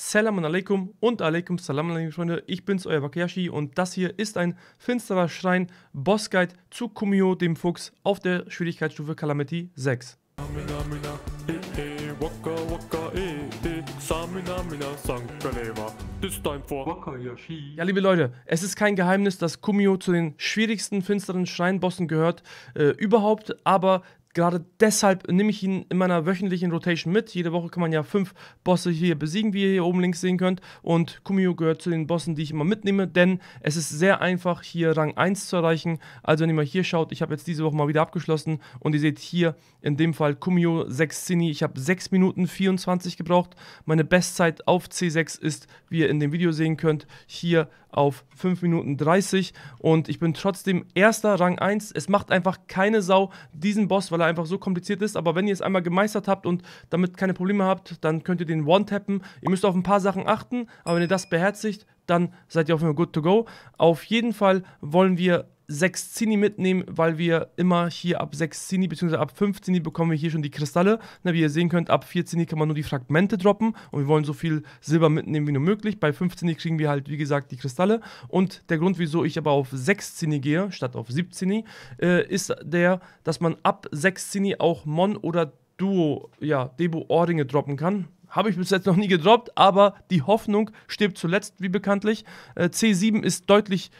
Salam alaikum und alaikum salam alaikum, Freunde. Ich bin's, euer Wakayashi und das hier ist ein finsterer Schrein Boss Guide zu Kumio, dem Fuchs, auf der Schwierigkeitsstufe Calamity 6. Ja, liebe Leute, es ist kein Geheimnis, dass Kumio zu den schwierigsten finsteren Schreinbossen gehört äh, überhaupt, aber gerade deshalb nehme ich ihn in meiner wöchentlichen Rotation mit. Jede Woche kann man ja fünf Bosse hier besiegen, wie ihr hier oben links sehen könnt. Und Kumio gehört zu den Bossen, die ich immer mitnehme, denn es ist sehr einfach, hier Rang 1 zu erreichen. Also wenn ihr mal hier schaut, ich habe jetzt diese Woche mal wieder abgeschlossen und ihr seht hier in dem Fall Kumio 6 Cini. Ich habe 6 Minuten 24 gebraucht. Meine Bestzeit auf C6 ist, wie ihr in dem Video sehen könnt, hier auf 5 Minuten 30 und ich bin trotzdem erster Rang 1. Es macht einfach keine Sau diesen Boss, weil weil er einfach so kompliziert ist. Aber wenn ihr es einmal gemeistert habt und damit keine Probleme habt, dann könnt ihr den One-Tappen. Ihr müsst auf ein paar Sachen achten, aber wenn ihr das beherzigt, dann seid ihr auf jeden Fall good to go. Auf jeden Fall wollen wir 6 Zini mitnehmen, weil wir immer hier ab 6 Zini bzw. ab 5 Zini bekommen wir hier schon die Kristalle. Na, wie ihr sehen könnt, ab 4 Zini kann man nur die Fragmente droppen und wir wollen so viel Silber mitnehmen wie nur möglich. Bei 5 Zini kriegen wir halt, wie gesagt, die Kristalle und der Grund, wieso ich aber auf 6 Zini gehe, statt auf 7 Zini, äh, ist der, dass man ab 6 Zini auch Mon oder Duo, ja, Debo-Ohrringe droppen kann. Habe ich bis jetzt noch nie gedroppt, aber die Hoffnung stirbt zuletzt, wie bekanntlich. Äh, C7 ist deutlich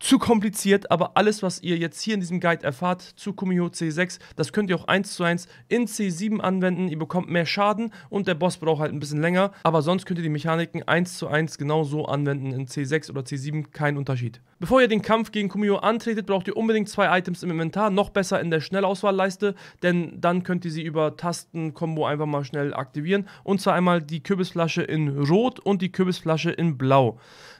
zu kompliziert, aber alles, was ihr jetzt hier in diesem Guide erfahrt zu Kumio C6, das könnt ihr auch eins zu eins in C7 anwenden. Ihr bekommt mehr Schaden und der Boss braucht halt ein bisschen länger, aber sonst könnt ihr die Mechaniken eins zu eins genauso anwenden in C6 oder C7, kein Unterschied. Bevor ihr den Kampf gegen Kumio antretet, braucht ihr unbedingt zwei Items im Inventar, noch besser in der Schnellauswahlleiste, denn dann könnt ihr sie über Tastenkombo einfach mal schnell aktivieren. Und zwar einmal die Kürbisflasche in Rot und die Kürbisflasche in Blau.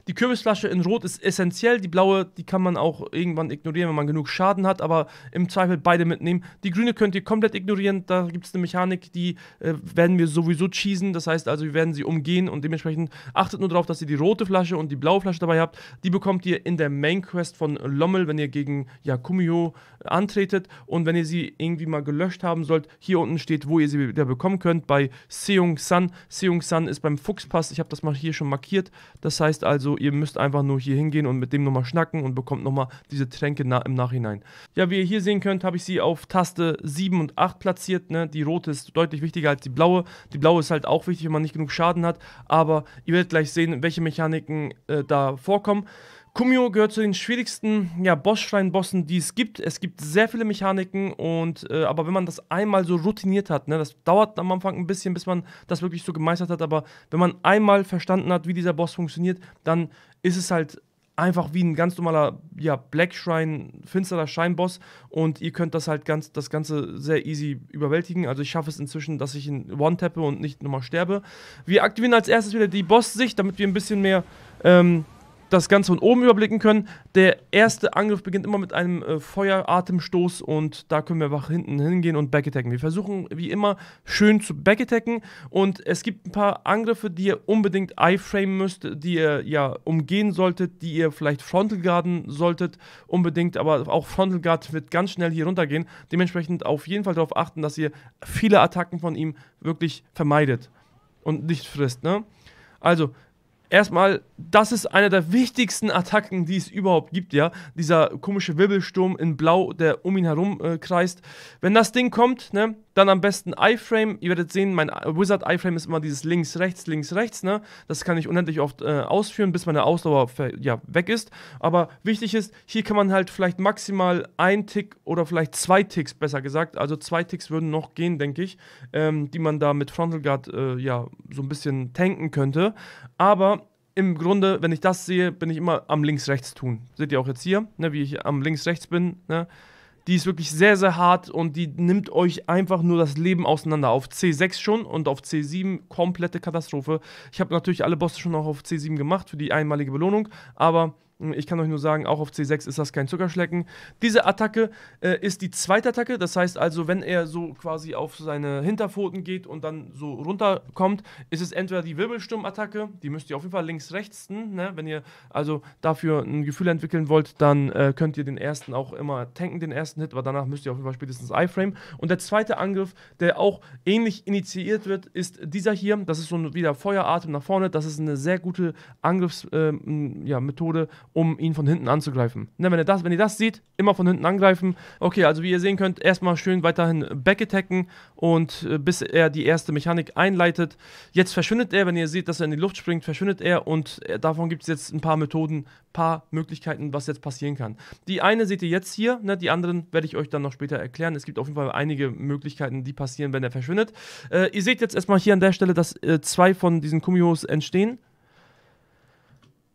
Die Kürbisflasche in Rot ist essentiell, die blaue die kann man auch irgendwann ignorieren, wenn man genug Schaden hat, aber im Zweifel beide mitnehmen. Die grüne könnt ihr komplett ignorieren, da gibt es eine Mechanik, die äh, werden wir sowieso cheesen, das heißt also, wir werden sie umgehen und dementsprechend achtet nur darauf, dass ihr die rote Flasche und die blaue Flasche dabei habt. Die bekommt ihr in der Main Quest von Lommel, wenn ihr gegen Yakumio äh, antretet und wenn ihr sie irgendwie mal gelöscht haben sollt, hier unten steht, wo ihr sie wieder bekommen könnt, bei Seung San. Seung San ist beim Fuchspass, ich habe das mal hier schon markiert, das heißt also, ihr müsst einfach nur hier hingehen und mit dem nochmal schnacken Stärken und bekommt nochmal diese Tränke na im Nachhinein. Ja, wie ihr hier sehen könnt, habe ich sie auf Taste 7 und 8 platziert. Ne? Die rote ist deutlich wichtiger als die blaue. Die blaue ist halt auch wichtig, wenn man nicht genug Schaden hat. Aber ihr werdet gleich sehen, welche Mechaniken äh, da vorkommen. Kumio gehört zu den schwierigsten ja, schrein bossen die es gibt. Es gibt sehr viele Mechaniken und äh, aber wenn man das einmal so routiniert hat, ne, das dauert am Anfang ein bisschen, bis man das wirklich so gemeistert hat, aber wenn man einmal verstanden hat, wie dieser Boss funktioniert, dann ist es halt einfach wie ein ganz normaler ja, Black Shrine, finsterer Scheinboss und ihr könnt das halt ganz, das Ganze sehr easy überwältigen. Also ich schaffe es inzwischen, dass ich ihn one-tappe und nicht nochmal sterbe. Wir aktivieren als erstes wieder die Boss-Sicht, damit wir ein bisschen mehr ähm, das Ganze von oben überblicken können. Der erste Angriff beginnt immer mit einem äh, Feueratemstoß und da können wir einfach hinten hingehen und backattacken. Wir versuchen wie immer schön zu backattacken und es gibt ein paar Angriffe, die ihr unbedingt iframe müsst, die ihr ja umgehen solltet, die ihr vielleicht frontal guarden solltet unbedingt, aber auch frontal guard wird ganz schnell hier runtergehen. Dementsprechend auf jeden Fall darauf achten, dass ihr viele Attacken von ihm wirklich vermeidet und nicht frisst. Ne? Also erstmal das ist eine der wichtigsten Attacken, die es überhaupt gibt, ja. Dieser komische Wirbelsturm in Blau, der um ihn herum äh, kreist. Wenn das Ding kommt, ne, dann am besten iFrame. Ihr werdet sehen, mein Wizard iFrame ist immer dieses links, rechts, links, rechts, ne. Das kann ich unendlich oft äh, ausführen, bis meine Ausdauer ja, weg ist. Aber wichtig ist, hier kann man halt vielleicht maximal ein Tick oder vielleicht zwei Ticks, besser gesagt. Also zwei Ticks würden noch gehen, denke ich, ähm, die man da mit Frontal Guard, äh, ja, so ein bisschen tanken könnte. Aber im Grunde, wenn ich das sehe, bin ich immer am links-rechts tun. Seht ihr auch jetzt hier, ne, wie ich am links-rechts bin. Ne? Die ist wirklich sehr, sehr hart und die nimmt euch einfach nur das Leben auseinander. Auf C6 schon und auf C7 komplette Katastrophe. Ich habe natürlich alle Bosse schon auch auf C7 gemacht für die einmalige Belohnung, aber hm, ich kann euch nur sagen, auch auf C6 ist das kein Zuckerschlecken. Diese Attacke äh, ist die zweite Attacke. Das heißt also, wenn er so quasi auf seine Hinterpfoten geht und dann so runterkommt, ist es entweder die Wirbelsturm-Attacke. Die müsst ihr auf jeden Fall links rechts. Hm, ne? Wenn ihr also dafür ein Gefühl entwickeln wollt, dann äh, könnt ihr den ersten auch immer tanken, den ersten Hit, Aber danach müsst ihr auf jeden Fall spätestens iframe. Und der zweite Angriff, der auch ähnlich initiiert wird, ist dieser hier. Das ist so ein, wieder Feueratem nach vorne. Das ist eine sehr gute Angriffsmethode. Ähm, ja, um ihn von hinten anzugreifen. Ne, wenn, ihr das, wenn ihr das seht, immer von hinten angreifen. Okay, also wie ihr sehen könnt, erstmal schön weiterhin backattacken und äh, bis er die erste Mechanik einleitet. Jetzt verschwindet er, wenn ihr seht, dass er in die Luft springt, verschwindet er und äh, davon gibt es jetzt ein paar Methoden, paar Möglichkeiten, was jetzt passieren kann. Die eine seht ihr jetzt hier, ne, die anderen werde ich euch dann noch später erklären. Es gibt auf jeden Fall einige Möglichkeiten, die passieren, wenn er verschwindet. Äh, ihr seht jetzt erstmal hier an der Stelle, dass äh, zwei von diesen Kumios entstehen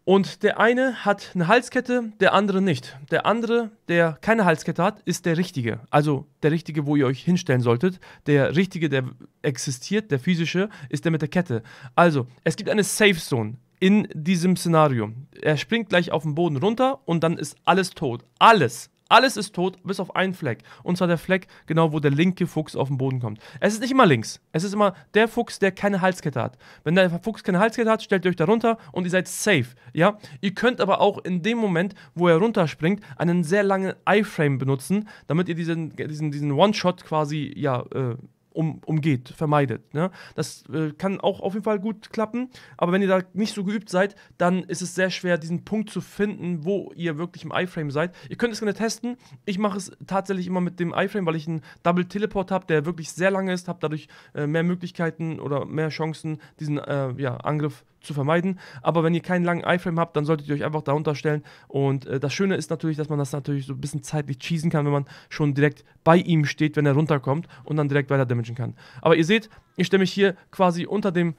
und der eine hat eine Halskette, der andere nicht. Der andere, der keine Halskette hat, ist der Richtige. Also der Richtige, wo ihr euch hinstellen solltet. Der Richtige, der existiert, der physische, ist der mit der Kette. Also, es gibt eine Safe Zone in diesem Szenario. Er springt gleich auf den Boden runter und dann ist alles tot. Alles. Alles ist tot, bis auf einen Fleck. Und zwar der Fleck, genau wo der linke Fuchs auf den Boden kommt. Es ist nicht immer links. Es ist immer der Fuchs, der keine Halskette hat. Wenn der Fuchs keine Halskette hat, stellt ihr euch da runter und ihr seid safe. Ja? Ihr könnt aber auch in dem Moment, wo er runterspringt, einen sehr langen Iframe benutzen, damit ihr diesen, diesen, diesen One-Shot quasi, ja, äh, um, umgeht, vermeidet. Ne? Das äh, kann auch auf jeden Fall gut klappen, aber wenn ihr da nicht so geübt seid, dann ist es sehr schwer, diesen Punkt zu finden, wo ihr wirklich im iFrame seid. Ihr könnt es gerne testen. Ich mache es tatsächlich immer mit dem iFrame, weil ich einen Double Teleport habe, der wirklich sehr lange ist, habe dadurch äh, mehr Möglichkeiten oder mehr Chancen, diesen äh, ja, Angriff zu vermeiden. Aber wenn ihr keinen langen iFrame habt, dann solltet ihr euch einfach darunter stellen. Und äh, das Schöne ist natürlich, dass man das natürlich so ein bisschen zeitlich cheesen kann, wenn man schon direkt bei ihm steht, wenn er runterkommt und dann direkt weiter damagen kann. Aber ihr seht, ich stelle mich hier quasi unter dem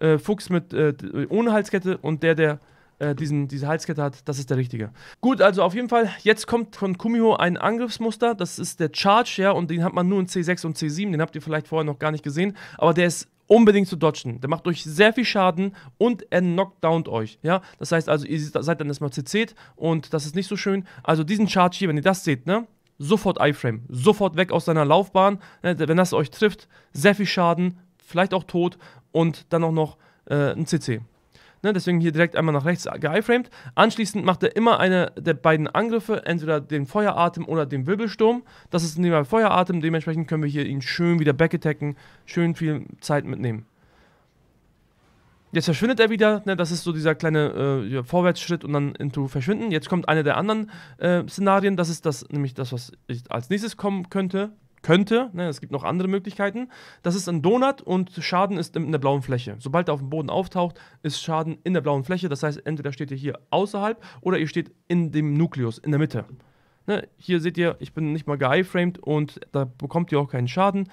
äh, Fuchs mit äh, ohne Halskette und der, der äh, diesen, diese Halskette hat, das ist der richtige. Gut, also auf jeden Fall, jetzt kommt von Kumiho ein Angriffsmuster, das ist der Charge, ja, und den hat man nur in C6 und C7, den habt ihr vielleicht vorher noch gar nicht gesehen, aber der ist unbedingt zu dodgen. Der macht euch sehr viel Schaden und er knockdownt euch. Ja, das heißt also, ihr seid dann erstmal CC't und das ist nicht so schön. Also diesen Charge hier, wenn ihr das seht, ne? Sofort Iframe, sofort weg aus seiner Laufbahn. Ne? Wenn das euch trifft, sehr viel Schaden, vielleicht auch tot und dann auch noch äh, ein CC. Ne? Deswegen hier direkt einmal nach rechts geiframed. Anschließend macht er immer eine der beiden Angriffe, entweder den Feueratem oder den Wirbelsturm. Das ist in dem Fall Feueratem, dementsprechend können wir hier ihn schön wieder backattacken, schön viel Zeit mitnehmen. Jetzt verschwindet er wieder, ne? das ist so dieser kleine äh, Vorwärtsschritt und dann into Verschwinden. Jetzt kommt eine der anderen äh, Szenarien, das ist das, nämlich das, was als nächstes kommen könnte könnte, ne, es gibt noch andere Möglichkeiten, das ist ein Donut und Schaden ist in der blauen Fläche. Sobald er auf dem Boden auftaucht, ist Schaden in der blauen Fläche. Das heißt, entweder steht ihr hier außerhalb oder ihr steht in dem Nukleus, in der Mitte. Ne, hier seht ihr, ich bin nicht mal geiframed und da bekommt ihr auch keinen Schaden.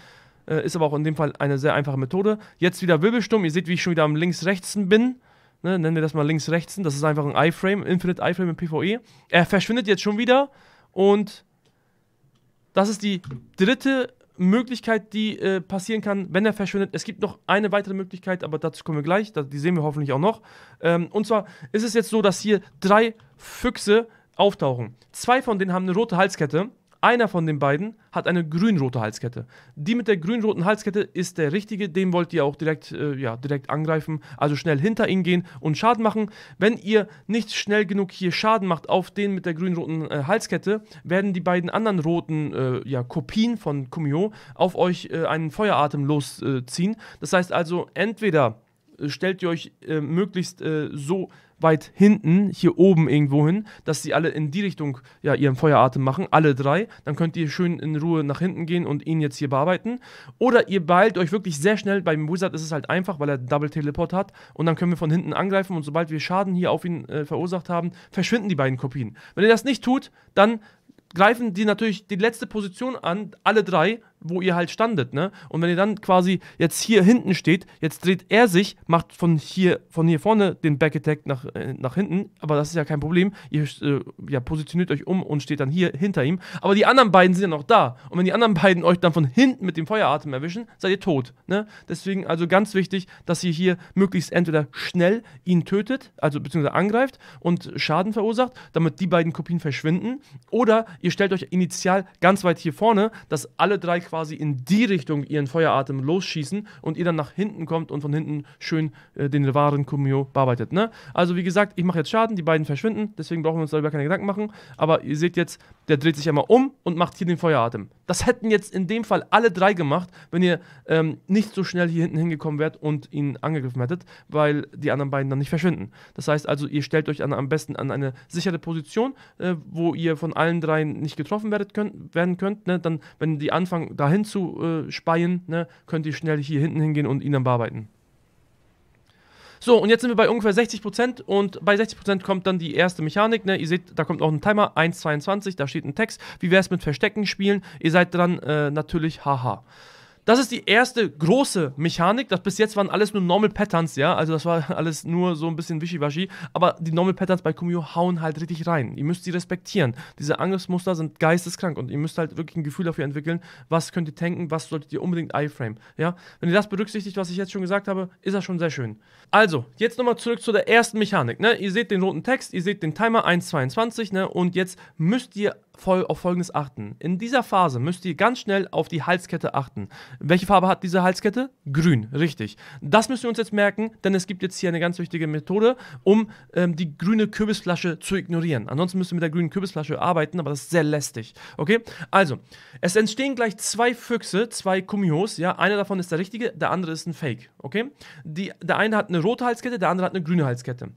Äh, ist aber auch in dem Fall eine sehr einfache Methode. Jetzt wieder Wirbelsturm. Ihr seht, wie ich schon wieder am links-rechtsen bin. Ne, nennen wir das mal links-rechtsen. Das ist einfach ein Iframe, Infinite Iframe im PvE. Er verschwindet jetzt schon wieder und das ist die dritte Möglichkeit, die äh, passieren kann, wenn er verschwindet. Es gibt noch eine weitere Möglichkeit, aber dazu kommen wir gleich. Die sehen wir hoffentlich auch noch. Ähm, und zwar ist es jetzt so, dass hier drei Füchse auftauchen. Zwei von denen haben eine rote Halskette. Einer von den beiden hat eine grün-rote Halskette. Die mit der grün-roten Halskette ist der richtige, den wollt ihr auch direkt, äh, ja, direkt angreifen, also schnell hinter ihn gehen und Schaden machen. Wenn ihr nicht schnell genug hier Schaden macht auf den mit der grün-roten äh, Halskette, werden die beiden anderen roten äh, ja, Kopien von Kumio auf euch äh, einen Feueratem losziehen. Äh, das heißt also, entweder äh, stellt ihr euch möglichst so weit hinten, hier oben irgendwo hin, dass sie alle in die Richtung ja, ihren Feueratem machen, alle drei. Dann könnt ihr schön in Ruhe nach hinten gehen und ihn jetzt hier bearbeiten. Oder ihr beeilt euch wirklich sehr schnell. Beim Wizard ist es halt einfach, weil er Double Teleport hat. Und dann können wir von hinten angreifen und sobald wir Schaden hier auf ihn äh, verursacht haben, verschwinden die beiden Kopien. Wenn ihr das nicht tut, dann greifen die natürlich die letzte Position an, alle drei, wo ihr halt standet, ne? Und wenn ihr dann quasi jetzt hier hinten steht, jetzt dreht er sich, macht von hier, von hier vorne den Back Attack nach, äh, nach hinten, aber das ist ja kein Problem. Ihr äh, ja, positioniert euch um und steht dann hier hinter ihm. Aber die anderen beiden sind ja noch da. Und wenn die anderen beiden euch dann von hinten mit dem Feueratem erwischen, seid ihr tot. Ne? Deswegen also ganz wichtig, dass ihr hier möglichst entweder schnell ihn tötet, also beziehungsweise angreift und Schaden verursacht, damit die beiden Kopien verschwinden. Oder ihr stellt euch initial ganz weit hier vorne, dass alle drei quasi in die Richtung ihren Feueratem losschießen und ihr dann nach hinten kommt und von hinten schön äh, den wahren Kumio bearbeitet. Ne? Also wie gesagt, ich mache jetzt Schaden, die beiden verschwinden, deswegen brauchen wir uns darüber keine Gedanken machen. Aber ihr seht jetzt, der dreht sich einmal um und macht hier den Feueratem. Das hätten jetzt in dem Fall alle drei gemacht, wenn ihr ähm, nicht so schnell hier hinten hingekommen wärt und ihn angegriffen hättet, weil die anderen beiden dann nicht verschwinden. Das heißt also, ihr stellt euch an, am besten an eine sichere Position, äh, wo ihr von allen dreien nicht getroffen werdet könnt, werden könnt. Ne? Dann, wenn die anfangen, dahin zu äh, speien, ne, könnt ihr schnell hier hinten hingehen und ihn dann bearbeiten. So, und jetzt sind wir bei ungefähr 60% und bei 60% kommt dann die erste Mechanik. Ne? Ihr seht, da kommt auch ein Timer, 1,22, da steht ein Text. Wie wäre es mit Verstecken spielen? Ihr seid dann äh, natürlich haha. Das ist die erste große Mechanik. Das bis jetzt waren alles nur Normal Patterns, ja. Also das war alles nur so ein bisschen wischiwaschi. Aber die Normal Patterns bei Kumio hauen halt richtig rein. Ihr müsst sie respektieren. Diese Angriffsmuster sind geisteskrank und ihr müsst halt wirklich ein Gefühl dafür entwickeln, was könnt ihr tanken, was solltet ihr unbedingt iframe, ja. Wenn ihr das berücksichtigt, was ich jetzt schon gesagt habe, ist das schon sehr schön. Also, jetzt nochmal zurück zu der ersten Mechanik, ne? Ihr seht den roten Text, ihr seht den Timer 1,22, ne? Und jetzt müsst ihr fol auf Folgendes achten. In dieser Phase müsst ihr ganz schnell auf die Halskette achten. Welche Farbe hat diese Halskette? Grün, richtig. Das müssen wir uns jetzt merken, denn es gibt jetzt hier eine ganz wichtige Methode, um ähm, die grüne Kürbisflasche zu ignorieren. Ansonsten müsst ihr mit der grünen Kürbisflasche arbeiten, aber das ist sehr lästig. Okay, also, es entstehen gleich zwei Füchse, zwei Kumios, ja. Einer davon ist der richtige, der andere ist ein Fake, okay. Die, der eine hat eine rote Halskette, der andere hat eine grüne Halskette.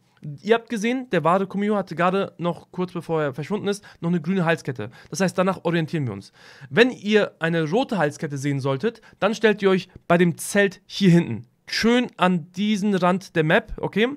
Ihr habt gesehen, der wahre Kumio hatte gerade noch kurz bevor er verschwunden ist, noch eine grüne Halskette. Das heißt, danach orientieren wir uns. Wenn ihr eine rote Halskette sehen solltet, dann stellt ihr euch bei dem Zelt hier hinten schön an diesen Rand der Map, okay?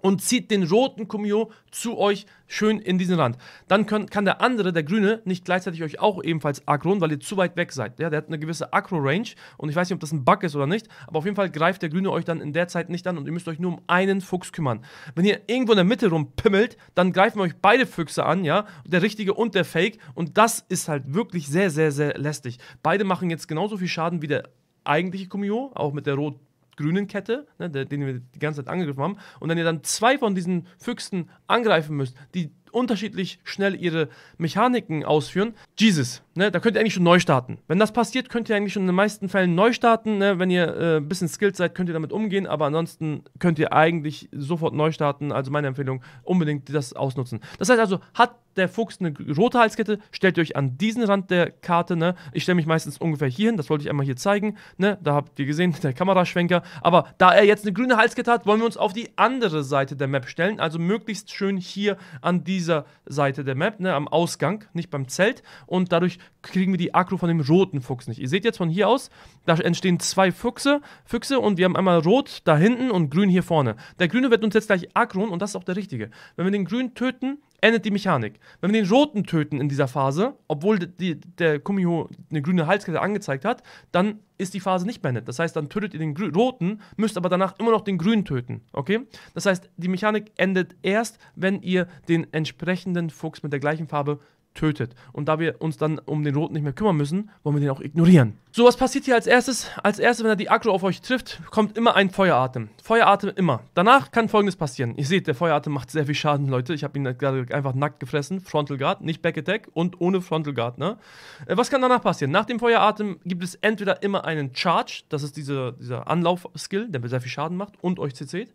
und zieht den roten Kumio zu euch schön in diesen Rand. Dann könnt, kann der andere, der grüne, nicht gleichzeitig euch auch ebenfalls aggroen, weil ihr zu weit weg seid. Ja, der hat eine gewisse Aggro-Range und ich weiß nicht, ob das ein Bug ist oder nicht, aber auf jeden Fall greift der grüne euch dann in der Zeit nicht an und ihr müsst euch nur um einen Fuchs kümmern. Wenn ihr irgendwo in der Mitte rumpimmelt, dann greifen euch beide Füchse an, ja, der richtige und der Fake und das ist halt wirklich sehr, sehr, sehr lästig. Beide machen jetzt genauso viel Schaden wie der eigentliche Kumio, auch mit der rot grünen Kette, ne, den wir die ganze Zeit angegriffen haben, und wenn ihr dann zwei von diesen Füchsen angreifen müsst, die unterschiedlich schnell ihre Mechaniken ausführen. Jesus, ne, da könnt ihr eigentlich schon neu starten. Wenn das passiert, könnt ihr eigentlich schon in den meisten Fällen neu starten. Ne? Wenn ihr äh, ein bisschen skilled seid, könnt ihr damit umgehen, aber ansonsten könnt ihr eigentlich sofort neu starten. Also meine Empfehlung, unbedingt das ausnutzen. Das heißt also, hat der Fuchs eine rote Halskette, stellt ihr euch an diesen Rand der Karte. Ne? Ich stelle mich meistens ungefähr hier hin, das wollte ich einmal hier zeigen. Ne? Da habt ihr gesehen, der Kameraschwenker. Aber da er jetzt eine grüne Halskette hat, wollen wir uns auf die andere Seite der Map stellen. Also möglichst schön hier an die dieser Seite der Map, ne, am Ausgang, nicht beim Zelt. Und dadurch kriegen wir die Akro von dem roten Fuchs nicht. Ihr seht jetzt von hier aus, da entstehen zwei Füchse, Füchse und wir haben einmal rot da hinten und grün hier vorne. Der grüne wird uns jetzt gleich akron und das ist auch der richtige. Wenn wir den grünen töten, endet die Mechanik. Wenn wir den Roten töten in dieser Phase, obwohl die, der Kumiho eine grüne Halskette angezeigt hat, dann ist die Phase nicht beendet. Das heißt, dann tötet ihr den Grü Roten, müsst aber danach immer noch den Grünen töten. Okay? Das heißt, die Mechanik endet erst, wenn ihr den entsprechenden Fuchs mit der gleichen Farbe tötet. Und da wir uns dann um den Roten nicht mehr kümmern müssen, wollen wir den auch ignorieren. So, was passiert hier als erstes? Als erstes, wenn er die Agro auf euch trifft, kommt immer ein Feueratem. Feueratem immer. Danach kann folgendes passieren. Ihr seht, der Feueratem macht sehr viel Schaden, Leute. Ich habe ihn halt gerade einfach nackt gefressen. Frontal Guard, nicht Back Attack und ohne Frontal Guard, ne? Äh, was kann danach passieren? Nach dem Feueratem gibt es entweder immer einen Charge, das ist diese, dieser Anlauf-Skill, der sehr viel Schaden macht und euch CC't.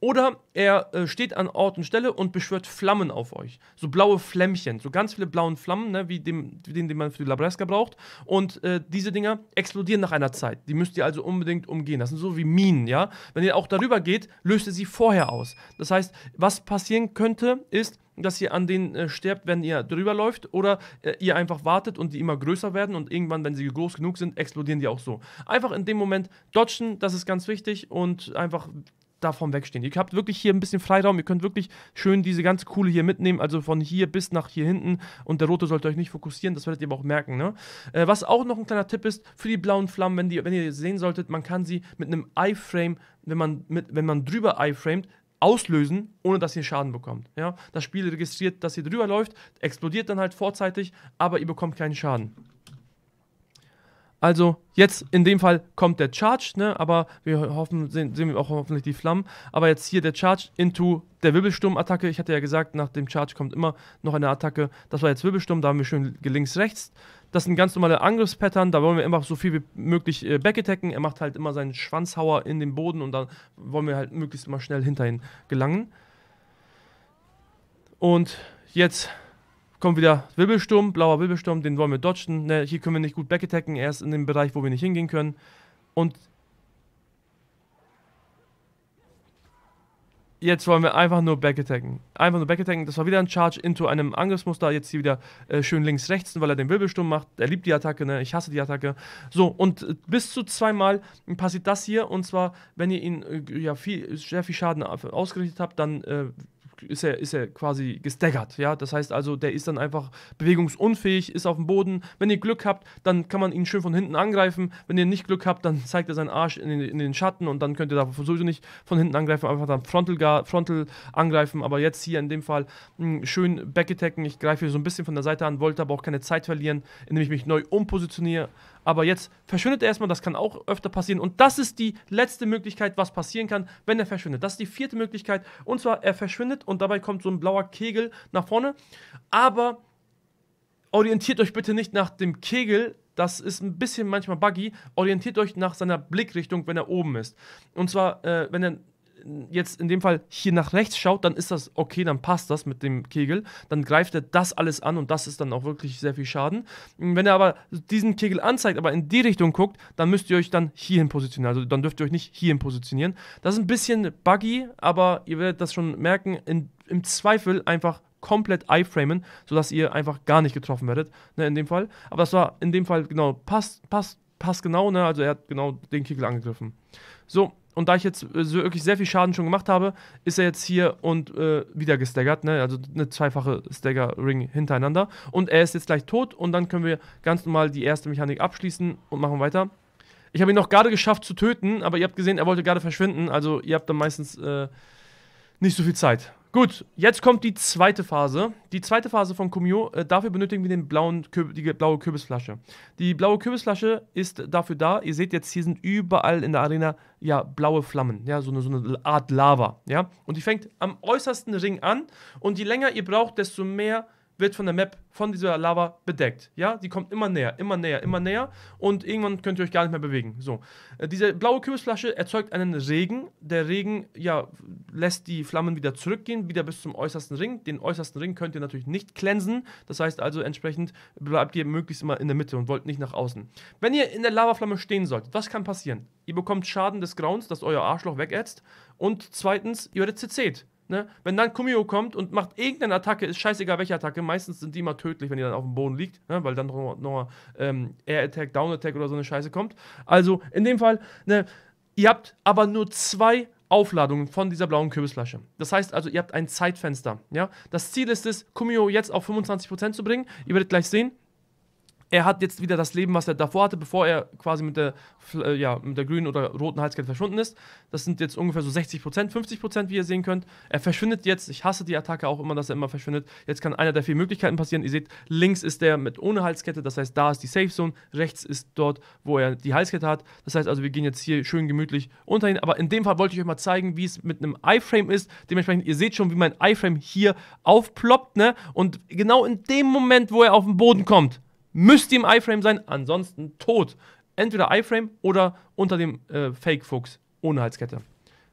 Oder er äh, steht an Ort und Stelle und beschwört Flammen auf euch. So blaue Flämmchen, so ganz viele blaue blauen Flammen, ne, wie dem, den, den man für die Labreska braucht. Und äh, diese Dinger explodieren nach einer Zeit. Die müsst ihr also unbedingt umgehen. Das sind so wie Minen, ja. Wenn ihr auch darüber geht, löst ihr sie vorher aus. Das heißt, was passieren könnte, ist, dass ihr an denen äh, sterbt, wenn ihr drüber läuft oder äh, ihr einfach wartet und die immer größer werden und irgendwann, wenn sie groß genug sind, explodieren die auch so. Einfach in dem Moment dodgen, das ist ganz wichtig und einfach davon wegstehen. Ihr habt wirklich hier ein bisschen Freiraum, ihr könnt wirklich schön diese ganze Kuhle hier mitnehmen, also von hier bis nach hier hinten und der rote sollte euch nicht fokussieren, das werdet ihr aber auch merken. Ne? Äh, was auch noch ein kleiner Tipp ist, für die blauen Flammen, wenn, die, wenn ihr sehen solltet, man kann sie mit einem Iframe, wenn man, mit, wenn man drüber iframet, auslösen, ohne dass ihr Schaden bekommt. Ja? Das Spiel registriert, dass ihr drüber läuft, explodiert dann halt vorzeitig, aber ihr bekommt keinen Schaden. Also jetzt in dem Fall kommt der Charge, ne? aber wir hoffen, sehen, sehen wir auch hoffentlich die Flammen. Aber jetzt hier der Charge into der Wirbelsturm-Attacke. Ich hatte ja gesagt, nach dem Charge kommt immer noch eine Attacke. Das war jetzt Wirbelsturm, da haben wir schön links, rechts. Das sind ganz normale Angriffspattern, da wollen wir immer so viel wie möglich äh, backattacken. Er macht halt immer seinen Schwanzhauer in den Boden und dann wollen wir halt möglichst mal schnell hinterhin gelangen. Und jetzt kommt wieder Wirbelsturm, blauer Wirbelsturm, den wollen wir dodgen. Ne, hier können wir nicht gut backattacken, er ist in dem Bereich, wo wir nicht hingehen können. Und jetzt wollen wir einfach nur backattacken. Einfach nur backattacken. Das war wieder ein Charge into einem Angriffsmuster. Jetzt hier wieder äh, schön links, rechts, weil er den Wirbelsturm macht. Er liebt die Attacke, ne? Ich hasse die Attacke. So, und äh, bis zu zweimal passiert das hier. Und zwar, wenn ihr ihn äh, ja, viel, sehr viel Schaden ausgerichtet habt, dann äh, ist er, ist er quasi gestaggert. Ja? Das heißt also, der ist dann einfach bewegungsunfähig, ist auf dem Boden. Wenn ihr Glück habt, dann kann man ihn schön von hinten angreifen. Wenn ihr nicht Glück habt, dann zeigt er seinen Arsch in den, in den Schatten und dann könnt ihr da sowieso nicht von hinten angreifen, einfach dann frontal, frontal angreifen. Aber jetzt hier in dem Fall mh, hm, schön backattacken. Ich greife hier so ein bisschen von der Seite an, wollte aber auch keine Zeit verlieren, indem ich mich neu umpositioniere aber jetzt verschwindet er erstmal, das kann auch öfter passieren. Und das ist die letzte Möglichkeit, was passieren kann, wenn er verschwindet. Das ist die vierte Möglichkeit. Und zwar, er verschwindet und dabei kommt so ein blauer Kegel nach vorne. Aber orientiert euch bitte nicht nach dem Kegel. Das ist ein bisschen manchmal buggy. Orientiert euch nach seiner Blickrichtung, wenn er oben ist. Und zwar, äh, wenn er jetzt in dem Fall hier nach rechts schaut, dann ist das okay, dann passt das mit dem Kegel. Dann greift er das alles an und das ist dann auch wirklich sehr viel Schaden. Mm, wenn er aber diesen Kegel anzeigt, aber in die Richtung guckt, dann müsst ihr euch dann hierhin positionieren. Also dann dürft ihr euch nicht hierhin positionieren. Das ist ein bisschen buggy, aber ihr werdet das schon merken. In, Im Zweifel einfach komplett iframen, sodass ihr einfach gar nicht getroffen werdet, ne, in dem Fall. Aber das war in dem Fall genau passt, passt, passt genau, ne? Also er hat genau den Kegel angegriffen. So, und da ich jetzt äh, wirklich sehr viel Schaden schon gemacht habe, ist er jetzt hier und äh, wieder gestaggert. Ne? Also eine zweifache Stagger-Ring hintereinander. Und er ist jetzt gleich tot und dann können wir ganz normal die erste Mechanik abschließen und machen weiter. Ich habe ihn noch gerade geschafft zu töten, aber ihr habt gesehen, er wollte gerade verschwinden. Also ihr habt dann meistens äh, nicht so viel Zeit. Gut, jetzt kommt die zweite Phase. Die zweite Phase von Kumio, äh, dafür benötigen wir den blauen die blaue Kürbisflasche. Die blaue Kürbisflasche ist dafür da. Ihr seht jetzt, hier sind überall in der Arena ja blaue Flammen, ja, so eine, so eine Art Lava, ja. Und die fängt am äußersten Ring an und je länger ihr braucht, desto mehr wird von der Map, von dieser Lava bedeckt. Ja, die kommt immer näher, immer näher, immer näher und irgendwann könnt ihr euch gar nicht mehr bewegen. So, äh, diese blaue Kürbisflasche erzeugt einen Regen. Der Regen, ja, lässt die Flammen wieder zurückgehen, wieder bis zum äußersten Ring. Den äußersten Ring könnt ihr natürlich nicht glänzen. Das heißt also entsprechend bleibt ihr möglichst immer in der Mitte und wollt nicht nach außen. Wenn ihr in der Lavaflamme stehen solltet, was kann passieren? Ihr bekommt Schaden des Grauens, das euer Arschloch wegätzt. Und zweitens, ihr werdet CC't. Ne? Wenn dann Kumio kommt und macht irgendeine Attacke, ist scheißegal welche Attacke, meistens sind die immer tödlich, wenn die dann auf dem Boden liegt, ne? weil dann nochmal noch, ähm, Air-Attack, Down-Attack oder so eine Scheiße kommt. Also in dem Fall, ne, ihr habt aber nur zwei Aufladungen von dieser blauen Kürbisflasche. Das heißt also, ihr habt ein Zeitfenster. Ja? Das Ziel ist es, Kumio jetzt auf 25% zu bringen. Ihr werdet gleich sehen, er hat jetzt wieder das Leben, was er davor hatte, bevor er quasi mit der, äh, ja, mit der grünen oder roten Halskette verschwunden ist. Das sind jetzt ungefähr so 60%, 50%, wie ihr sehen könnt. Er verschwindet jetzt. Ich hasse die Attacke auch immer, dass er immer verschwindet. Jetzt kann einer der vier Möglichkeiten passieren. Ihr seht, links ist der mit ohne Halskette, das heißt, da ist die Safe Zone. Rechts ist dort, wo er die Halskette hat. Das heißt also, wir gehen jetzt hier schön gemütlich unter ihn. Aber in dem Fall wollte ich euch mal zeigen, wie es mit einem Iframe ist. Dementsprechend, ihr seht schon, wie mein Iframe hier aufploppt, ne? Und genau in dem Moment, wo er auf den Boden kommt, müsst ihr im iFrame sein, ansonsten tot. Entweder iFrame oder unter dem äh, Fake-Fuchs ohne Halskette.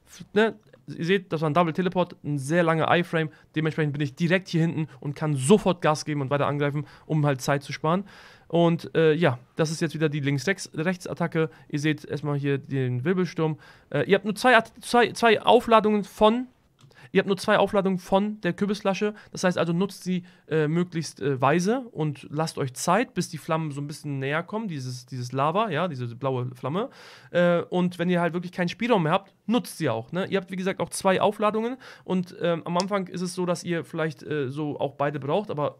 F ne? Ihr seht, das war ein Double Teleport, ein sehr langer iFrame. Dementsprechend bin ich direkt hier hinten und kann sofort Gas geben und weiter angreifen, um halt Zeit zu sparen. Und äh, ja, das ist jetzt wieder die Links-Rechts-Attacke. Ihr seht erstmal hier den Wirbelsturm. Äh, ihr habt nur zwei, zwei, zwei Aufladungen von Ihr habt nur zwei Aufladungen von der Kürbisflasche. Das heißt also, nutzt sie äh, möglichst äh, weise und lasst euch Zeit, bis die Flammen so ein bisschen näher kommen, dieses, dieses Lava, ja, diese blaue Flamme. Äh, und wenn ihr halt wirklich keinen Spielraum mehr habt, nutzt sie auch. Ne? Ihr habt, wie gesagt, auch zwei Aufladungen und ähm, am Anfang ist es so, dass ihr vielleicht äh, so auch beide braucht, aber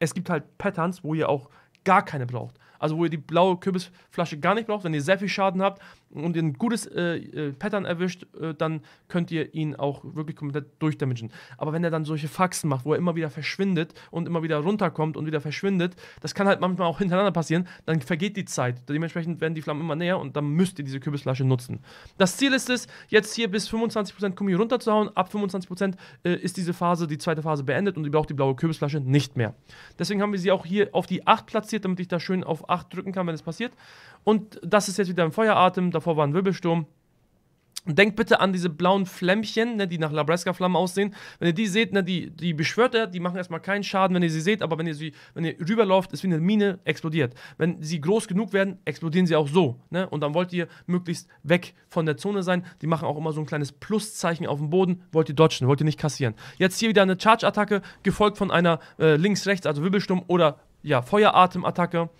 es gibt halt Patterns, wo ihr auch gar keine braucht. Also wo ihr die blaue Kürbisflasche gar nicht braucht, wenn ihr sehr viel Schaden habt, und ihr ein gutes äh, äh, Pattern erwischt, äh, dann könnt ihr ihn auch wirklich komplett durchdamagen. Aber wenn er dann solche Faxen macht, wo er immer wieder verschwindet und immer wieder runterkommt und wieder verschwindet, das kann halt manchmal auch hintereinander passieren, dann vergeht die Zeit. Dementsprechend werden die Flammen immer näher und dann müsst ihr diese Kürbisflasche nutzen. Das Ziel ist es, jetzt hier bis 25% Kumi runterzuhauen. Ab 25% äh, ist diese Phase, die zweite Phase beendet und ihr braucht die blaue Kürbisflasche nicht mehr. Deswegen haben wir sie auch hier auf die 8 platziert, damit ich da schön auf 8 drücken kann, wenn es passiert. Und das ist jetzt wieder ein Feueratem Da davor war ein Wirbelsturm. Denkt bitte an diese blauen Flämmchen, ne, die nach Labraska-Flammen aussehen. Wenn ihr die seht, ne, die, die beschwört er, die machen erstmal keinen Schaden, wenn ihr sie seht, aber wenn ihr sie, wenn ihr rüberläuft, ist wie eine Mine, explodiert. Wenn sie groß genug werden, explodieren sie auch so. Ne? Und dann wollt ihr möglichst weg von der Zone sein. Die machen auch immer so ein kleines Pluszeichen auf dem Boden. Wollt ihr dodgen, wollt ihr nicht kassieren. Jetzt hier wieder eine Charge-Attacke, gefolgt von einer äh, links-rechts, also Wirbelsturm oder ja, Feueratem-Attacke.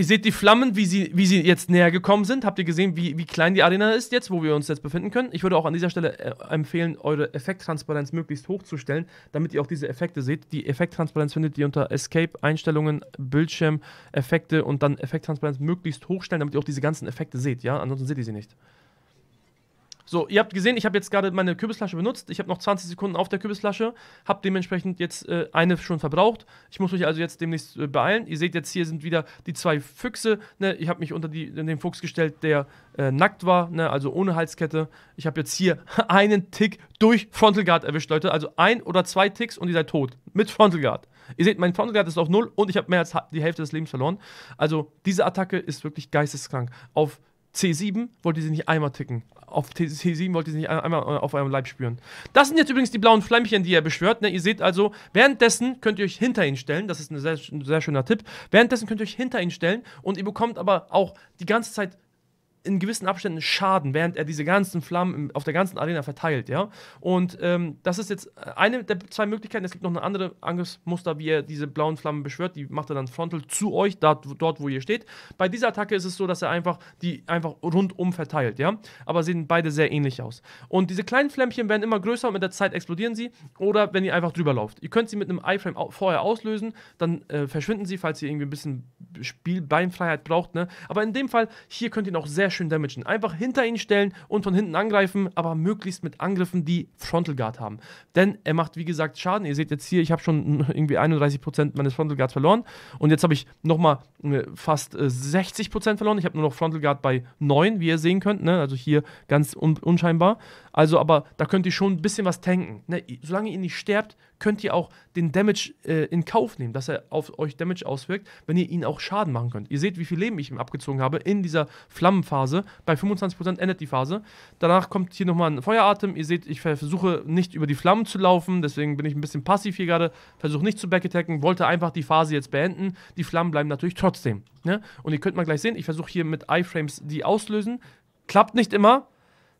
Ihr seht die Flammen, wie sie, wie sie jetzt näher gekommen sind. Habt ihr gesehen, wie, wie klein die Arena ist jetzt, wo wir uns jetzt befinden können? Ich würde auch an dieser Stelle äh, empfehlen, eure Effekttransparenz möglichst hochzustellen, damit ihr auch diese Effekte seht. Die Effekttransparenz findet ihr unter Escape, Einstellungen, Bildschirm, Effekte und dann Effekttransparenz möglichst hochstellen, damit ihr auch diese ganzen Effekte seht. Ja, ansonsten seht ihr sie nicht. So, ihr habt gesehen, ich habe jetzt gerade meine Kürbisflasche benutzt. Ich habe noch 20 Sekunden auf der Kürbisflasche, habe dementsprechend jetzt äh, eine schon verbraucht. Ich muss mich also jetzt demnächst äh, beeilen. Ihr seht jetzt hier sind wieder die zwei Füchse. Ne? Ich habe mich unter die, den Fuchs gestellt, der äh, nackt war, ne? also ohne Halskette. Ich habe jetzt hier einen Tick durch Frontal Guard erwischt, Leute. Also ein oder zwei Ticks und ihr seid tot. Mit Frontal Guard. Ihr seht, mein Frontal Guard ist auf null und ich habe mehr als die Hälfte des Lebens verloren. Also diese Attacke ist wirklich geisteskrank. Auf C7 wollte sie nicht einmal ticken. Auf C7 wollte sie nicht einmal auf eurem Leib spüren. Das sind jetzt übrigens die blauen Flämmchen, die ihr beschwört. Ne? Ihr seht also, währenddessen könnt ihr euch hinter ihn stellen. Das ist ein sehr, sehr schöner Tipp. Währenddessen könnt ihr euch hinter ihn stellen und ihr bekommt aber auch die ganze Zeit in gewissen Abständen Schaden, während er diese ganzen Flammen auf der ganzen Arena verteilt, ja. Und ähm, das ist jetzt äh, eine der zwei Möglichkeiten. Es gibt noch eine andere Angriffsmuster, wie er diese blauen Flammen beschwört. Die macht er dann frontal zu euch, dort, dort wo ihr steht. Bei dieser Attacke ist es so, dass er einfach die einfach rundum verteilt, ja. Aber sehen beide sehr ähnlich aus. Und diese kleinen Flämmchen werden immer größer und mit der Zeit explodieren sie. Oder wenn ihr einfach drüber lauft. Ihr könnt sie mit einem Iframe vorher auslösen, dann äh, verschwinden sie, falls ihr irgendwie ein bisschen Spielbeinfreiheit braucht, ne. Aber in dem Fall, hier könnt ihr noch sehr schön damagen. Einfach hinter ihn stellen und von hinten angreifen, aber möglichst mit Angriffen, die Frontal Guard haben. Denn er macht, wie gesagt, Schaden. Ihr seht jetzt hier, ich habe schon irgendwie 31% meines Frontal Guards verloren. Und jetzt habe ich nochmal äh, fast 60% äh, verloren. Ich habe nur noch Frontal Guard bei 9, wie ihr sehen könnt. Ne? Also hier ganz un unscheinbar. Also, aber da könnt ihr schon ein bisschen was tanken. Ne? Solange ihr nicht sterbt, könnt ihr auch den Damage äh, in Kauf nehmen, dass er auf euch Damage auswirkt, wenn ihr ihn auch Schaden machen könnt. Ihr seht, wie viel Leben ich ihm abgezogen habe in dieser Flammenphase. Bei 25% endet die Phase. Danach kommt hier nochmal ein Feueratem. Ihr seht, ich versuche nicht über die Flammen zu laufen, deswegen bin ich ein bisschen passiv hier gerade. Versuche nicht zu backattacken, wollte einfach die Phase jetzt beenden. Die Flammen bleiben natürlich trotzdem. Ne? Und ihr könnt mal gleich sehen, ich versuche hier mit Iframes die auslösen. Klappt nicht immer.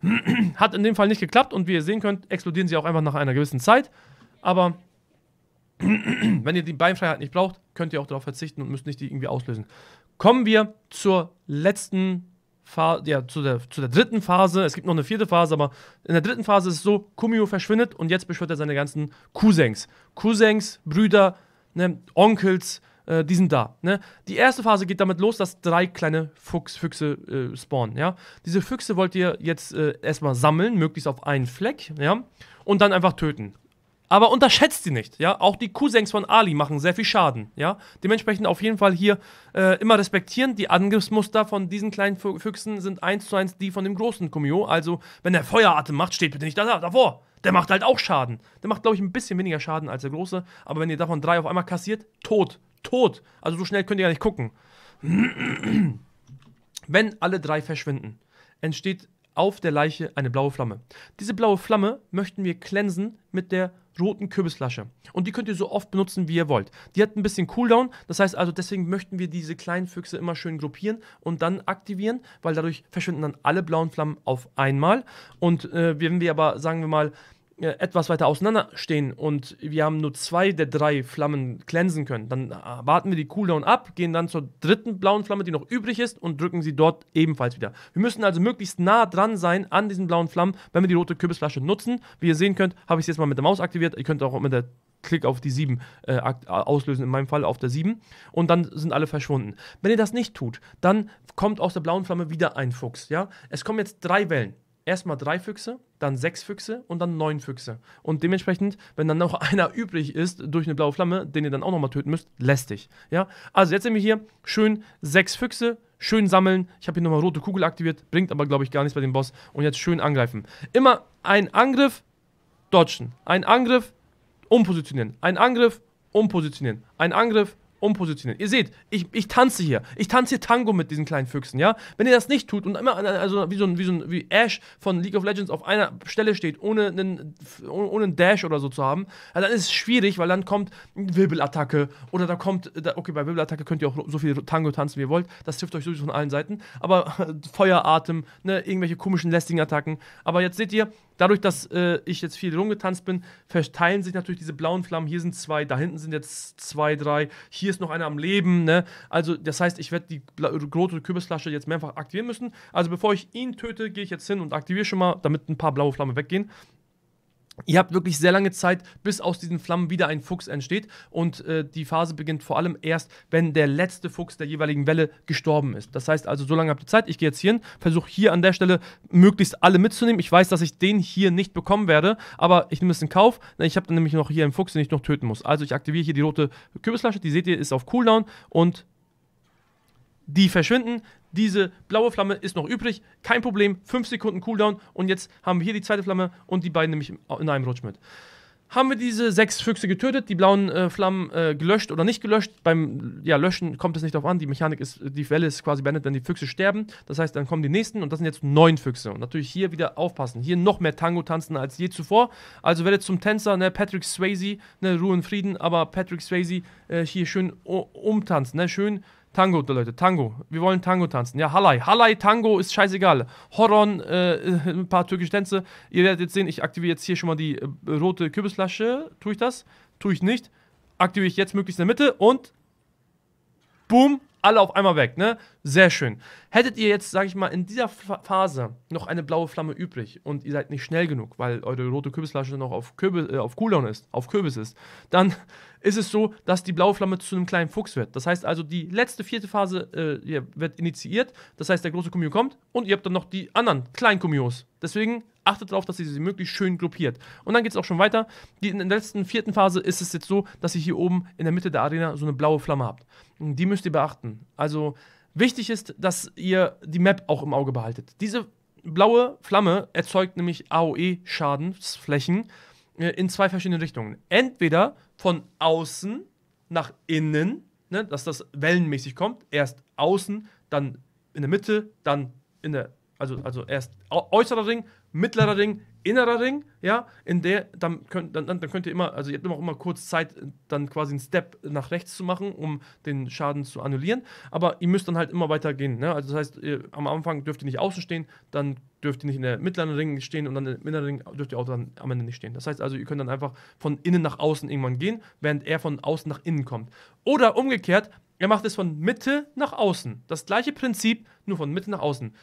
Hat in dem Fall nicht geklappt und wie ihr sehen könnt, explodieren sie auch einfach nach einer gewissen Zeit. Aber wenn ihr die Beinfreiheit nicht braucht, könnt ihr auch darauf verzichten und müsst nicht die irgendwie auslösen. Kommen wir zur letzten Phase, ja, zu der, zu der dritten Phase. Es gibt noch eine vierte Phase, aber in der dritten Phase ist es so, Kumio verschwindet und jetzt beschwört er seine ganzen Cousins. Cousins, Brüder, ne, Onkels, äh, die sind da. Ne? Die erste Phase geht damit los, dass drei kleine Fuchs, Füchse äh, spawnen. Ja? Diese Füchse wollt ihr jetzt äh, erstmal sammeln, möglichst auf einen Fleck, ja? und dann einfach töten. Aber unterschätzt sie nicht, ja. Auch die Cousins von Ali machen sehr viel Schaden, ja. Dementsprechend auf jeden Fall hier äh, immer respektieren. Die Angriffsmuster von diesen kleinen Füchsen sind eins zu eins die von dem großen Kumio. Also, wenn der Feueratem macht, steht bitte nicht da, davor. Der macht halt auch Schaden. Der macht, glaube ich, ein bisschen weniger Schaden als der große. Aber wenn ihr davon drei auf einmal kassiert, tot tot. Also so schnell könnt ihr gar nicht gucken. Wenn alle drei verschwinden, entsteht auf der Leiche eine blaue Flamme. Diese blaue Flamme möchten wir cleansen mit der roten Kürbisflasche. Und die könnt ihr so oft benutzen, wie ihr wollt. Die hat ein bisschen Cooldown, das heißt also, deswegen möchten wir diese kleinen Füchse immer schön gruppieren und dann aktivieren, weil dadurch verschwinden dann alle blauen Flammen auf einmal. Und äh, wenn wir aber, sagen wir mal, äh, etwas weiter auseinander stehen und wir haben nur zwei der drei Flammen glänzen können, dann äh, warten wir die Cooldown ab, gehen dann zur dritten blauen Flamme, die noch übrig ist, und drücken sie dort ebenfalls wieder. Wir müssen also möglichst nah dran sein an diesen blauen Flammen, wenn wir die rote Kürbisflasche nutzen. Wie ihr sehen könnt, habe ich es jetzt mal mit der Maus aktiviert. Ihr könnt auch mit der Klick auf die 7 äh, auslösen, in meinem Fall auf der 7. Und dann sind alle verschwunden. Wenn ihr das nicht tut, dann kommt aus der blauen Flamme wieder ein Fuchs. Ja? Es kommen jetzt drei Wellen. Erstmal drei Füchse, dann sechs Füchse und dann neun Füchse. Und dementsprechend, wenn dann noch einer übrig ist durch eine blaue Flamme, den ihr dann auch nochmal töten müsst, lästig. Ja? Also jetzt sehen wir hier schön sechs Füchse, schön sammeln. Ich habe hier nochmal rote Kugel aktiviert, bringt aber, glaube ich, gar nichts bei dem Boss. Und jetzt schön angreifen. Immer ein Angriff, dodgen. Ein Angriff, umpositionieren. Ein Angriff, umpositionieren. Ein Angriff, umpositionieren. Ihr seht, ich, ich tanze hier. Ich tanze hier Tango mit diesen kleinen Füchsen, ja? Wenn ihr das nicht tut und immer also wie so ein, wie so ein wie Ash von League of Legends auf einer Stelle steht, ohne einen, ohne einen Dash oder so zu haben, dann ist es schwierig, weil dann kommt eine Wirbelattacke oder da kommt, okay, bei Wirbelattacke könnt ihr auch so viel Tango tanzen, wie ihr wollt. Das trifft euch sowieso von allen Seiten. Aber Feueratem, ne, irgendwelche komischen, lästigen Attacken. Aber jetzt seht ihr, Dadurch, dass äh, ich jetzt viel rumgetanzt bin, verteilen sich natürlich diese blauen Flammen. Hier sind zwei, da hinten sind jetzt zwei, drei, hier ist noch einer am Leben. Ne? Also, das heißt, ich werde die rote Kürbisflasche jetzt mehrfach aktivieren müssen. Also, bevor ich ihn töte, gehe ich jetzt hin und aktiviere schon mal, damit ein paar blaue Flammen weggehen. Ihr habt wirklich sehr lange Zeit, bis aus diesen Flammen wieder ein Fuchs entsteht. Und äh, die Phase beginnt vor allem erst, wenn der letzte Fuchs der jeweiligen Welle gestorben ist. Das heißt also, so lange habt ihr Zeit. Ich gehe jetzt hier hin, versuche hier an der Stelle möglichst alle mitzunehmen. Ich weiß, dass ich den hier nicht bekommen werde, aber ich nehme es in Kauf. Ich habe dann nämlich noch hier einen Fuchs, den ich noch töten muss. Also ich aktiviere hier die rote Kürbisflasche. Die seht ihr, ist auf Cooldown und die verschwinden. Diese blaue Flamme ist noch übrig, kein Problem, 5 Sekunden Cooldown und jetzt haben wir hier die zweite Flamme und die beiden nämlich in einem Rutsch mit. Haben wir diese sechs Füchse getötet, die blauen äh, Flammen äh, gelöscht oder nicht gelöscht? Beim ja, Löschen kommt es nicht darauf an, die Mechanik ist, die Welle ist quasi beendet, wenn die Füchse sterben. Das heißt, dann kommen die nächsten und das sind jetzt neun Füchse. Und natürlich hier wieder aufpassen, hier noch mehr Tango tanzen als je zuvor. Also werdet zum Tänzer, ne, Patrick Swayze, ne, Ruhe und Frieden, aber Patrick Swayze äh, hier schön umtanzen, ne, schön Tango, Leute, Tango. Wir wollen Tango tanzen. Ja, Halai. Halai, Tango ist scheißegal. Horon, äh, äh, ein paar türkische Tänze. Ihr werdet jetzt sehen, ich aktiviere jetzt hier schon mal die äh, rote Kürbisflasche. Tue ich das? Tue ich nicht. Aktiviere ich jetzt möglichst in der Mitte und boom, alle auf einmal weg, ne? Sehr schön. Hättet ihr jetzt, sage ich mal, in dieser Phase noch eine blaue Flamme übrig und ihr seid nicht schnell genug, weil eure rote Kürbisflasche noch auf, Kürbis, äh, auf Cooldown ist, auf Kürbis ist, dann ist es so, dass die blaue Flamme zu einem kleinen Fuchs wird. Das heißt also, die letzte vierte Phase äh, wird initiiert. Das heißt, der große Kumio kommt und ihr habt dann noch die anderen kleinen Kumios. Deswegen achtet darauf, dass ihr sie möglichst schön gruppiert. Und dann geht es auch schon weiter. Die, in der letzten vierten Phase ist es jetzt so, dass ihr hier oben in der Mitte der Arena so eine blaue Flamme habt. Die müsst ihr beachten. Also Wichtig ist, dass ihr die Map auch im Auge behaltet. Diese blaue Flamme erzeugt nämlich AOE-Schadensflächen äh, in zwei verschiedenen Richtungen. Entweder von außen nach innen, ne, dass das wellenmäßig kommt, erst außen, dann in der Mitte, dann in der, also, also erst äußerer Ring, mittlerer Ring, innerer Ring, ja, in der, dann könnt, dann, dann könnt ihr immer, also ihr habt immer auch immer kurz Zeit, dann quasi einen Step nach rechts zu machen, um den Schaden zu annullieren, aber ihr müsst dann halt immer weiter gehen, ne? also das heißt, ihr, am Anfang dürft ihr nicht außen stehen, dann dürft ihr nicht in der mittleren Ring stehen und dann im inneren Ring dürft ihr auch dann am Ende nicht stehen. Das heißt also, ihr könnt dann einfach von innen nach außen irgendwann gehen, während er von außen nach innen kommt. Oder umgekehrt, er macht es von Mitte nach außen. Das gleiche Prinzip, nur von Mitte nach außen.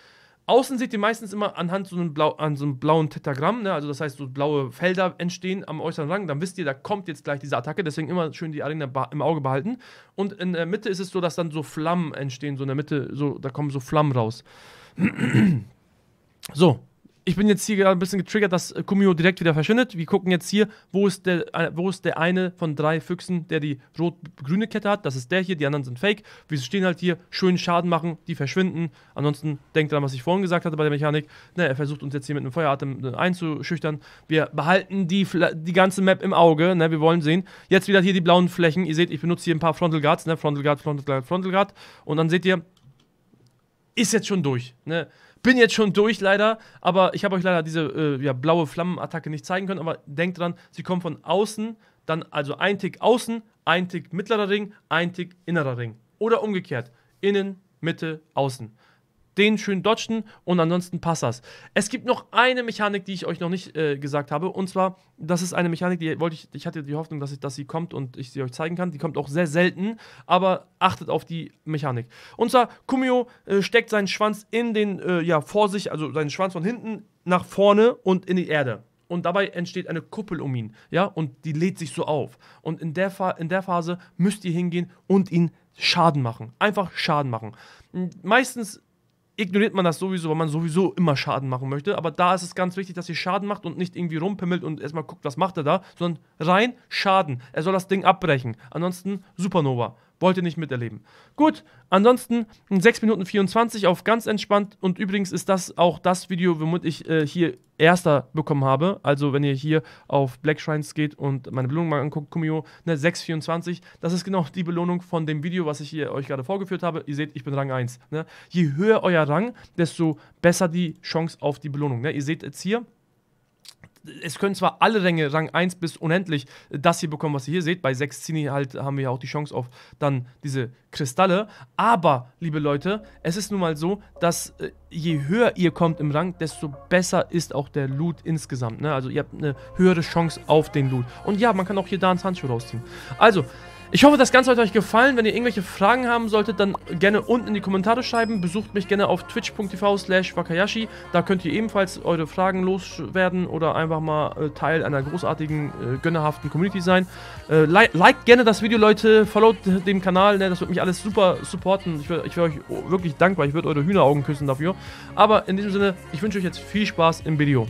Außen seht ihr meistens immer anhand so einem, Blau, an so einem blauen Tetagramm, ne? also das heißt, so blaue Felder entstehen am äußeren Rang, dann wisst ihr, da kommt jetzt gleich diese Attacke, deswegen immer schön die Arena im Auge behalten. Und in der Mitte ist es so, dass dann so Flammen entstehen, so in der Mitte, so, da kommen so Flammen raus. so, ich bin jetzt hier gerade ein bisschen getriggert, dass Kumio direkt wieder verschwindet. Wir gucken jetzt hier, wo ist der, äh, wo ist der eine von drei Füchsen, der die rot-grüne Kette hat. Das ist der hier, die anderen sind fake. Wir stehen halt hier, schön Schaden machen, die verschwinden. Ansonsten denkt dran, was ich vorhin gesagt hatte bei der Mechanik. Na, er versucht uns jetzt hier mit einem Feueratem äh, einzuschüchtern. Wir behalten die, die ganze Map im Auge. Ne? Wir wollen sehen. Jetzt wieder hier die blauen Flächen. Ihr seht, ich benutze hier ein paar Frontal Guards. Ne? Frontal Guard, Frontal Guard, Frontal Guard. Und dann seht ihr, ist jetzt schon durch. Ne? Bin jetzt schon durch, leider. Aber ich habe euch leider diese äh, ja, blaue Flammenattacke nicht zeigen können. Aber denkt dran, sie kommt von außen. Dann also ein Tick außen, ein Tick mittlerer Ring, ein Tick innerer Ring. Oder umgekehrt. Innen, Mitte, außen den schön dodgen und ansonsten passt das. Es gibt noch eine Mechanik, die ich euch noch nicht äh, gesagt habe. Und zwar, das ist eine Mechanik, die wollte ich, ich hatte die Hoffnung, dass, ich, dass sie kommt und ich sie euch zeigen kann. Die kommt auch sehr selten, aber achtet auf die Mechanik. Und zwar, Kumio äh, steckt seinen Schwanz in den, äh, ja, vor sich, also seinen Schwanz von hinten nach vorne und in die Erde und dabei entsteht eine Kuppel um ihn, ja, und die lädt sich so auf. Und in der, Fa in der Phase müsst ihr hingehen und ihn Schaden machen. Einfach Schaden machen. Meistens ignoriert man das sowieso, weil man sowieso immer Schaden machen möchte. Aber da ist es ganz wichtig, dass ihr Schaden macht und nicht irgendwie rumpimmelt und erstmal guckt, was macht er da, sondern rein Schaden. Er soll das Ding abbrechen. Ansonsten Supernova. Wollt ihr nicht miterleben. Gut, ansonsten 6 Minuten 24 auf ganz entspannt. Und übrigens ist das auch das Video, womit ich äh, hier erster bekommen habe. Also wenn ihr hier auf Black Shrines geht und meine Belohnung mal anguckt, Kumio, ne, 624, das ist genau die Belohnung von dem Video, was ich hier euch gerade vorgeführt habe. Ihr seht, ich bin Rang 1. Ne? Je höher euer Rang, desto besser die Chance auf die Belohnung. Ne? Ihr seht jetzt hier, es können zwar alle Ränge, Rang 1 bis unendlich, äh, das hier bekommen, was ihr hier seht. Bei 6 Zini halt haben wir ja auch die Chance auf dann diese Kristalle. Aber, liebe Leute, es ist nun mal so, dass äh, je höher ihr kommt im Rang, desto besser ist auch der Loot insgesamt. Ne? Also ihr habt eine höhere Chance auf den Loot. Und ja, man kann auch hier da einen Handschuh rausziehen. Also, ich hoffe, das Ganze hat euch gefallen. Wenn ihr irgendwelche Fragen haben solltet, dann gerne unten in die Kommentare schreiben. Besucht mich gerne auf twitch.tv slash wakayashi. Da könnt ihr ebenfalls eure Fragen loswerden oder einfach mal äh, Teil einer großartigen, äh, gönnerhaften Community sein. Äh, li liked gerne das Video, Leute. Followt dem Kanal. Ne? Das wird mich alles super supporten. Ich wäre wär euch wirklich dankbar. Ich würde eure Hühneraugen küssen dafür. Aber in diesem Sinne, ich wünsche euch jetzt viel Spaß im Video.